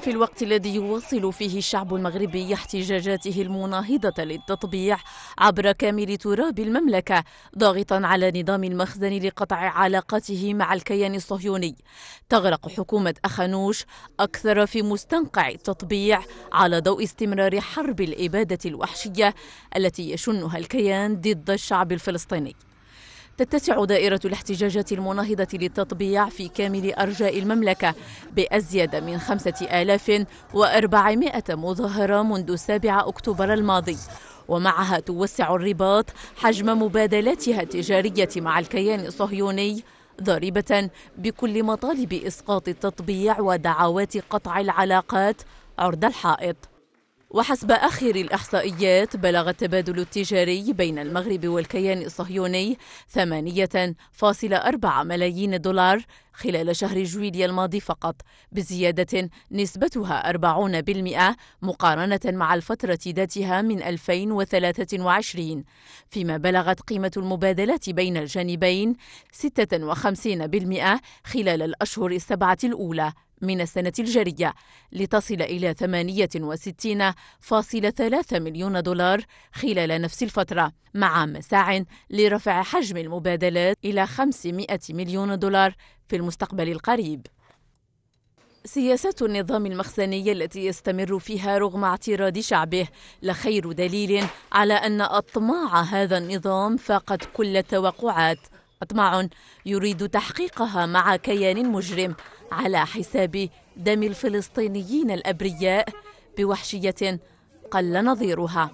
في الوقت الذي يواصل فيه الشعب المغربي احتجاجاته المناهضة للتطبيع عبر كامل تراب المملكة ضاغطا على نظام المخزن لقطع علاقته مع الكيان الصهيوني تغرق حكومة أخنوش أكثر في مستنقع التطبيع على ضوء استمرار حرب الإبادة الوحشية التي يشنها الكيان ضد الشعب الفلسطيني تتسع دائرة الاحتجاجات المناهضة للتطبيع في كامل أرجاء المملكة بأزيد من 5400 مظاهرة منذ 7 أكتوبر الماضي ومعها توسع الرباط حجم مبادلاتها التجارية مع الكيان الصهيوني ضاربة بكل مطالب إسقاط التطبيع ودعوات قطع العلاقات عرض الحائط وحسب آخر الإحصائيات بلغ التبادل التجاري بين المغرب والكيان الصهيوني 8.4 ملايين دولار خلال شهر جويليا الماضي فقط بزيادة نسبتها 40% مقارنة مع الفترة ذاتها من 2023 فيما بلغت قيمة المبادلات بين الجانبين 56% خلال الأشهر السبعة الأولى من السنة الجارية لتصل إلى 68.3 مليون دولار خلال نفس الفترة مع مساع لرفع حجم المبادلات إلى 500 مليون دولار في المستقبل القريب سياسات النظام المخزني التي يستمر فيها رغم اعتراض شعبه لخير دليل على ان اطماع هذا النظام فاقت كل التوقعات اطماع يريد تحقيقها مع كيان مجرم على حساب دم الفلسطينيين الابرياء بوحشيه قل نظيرها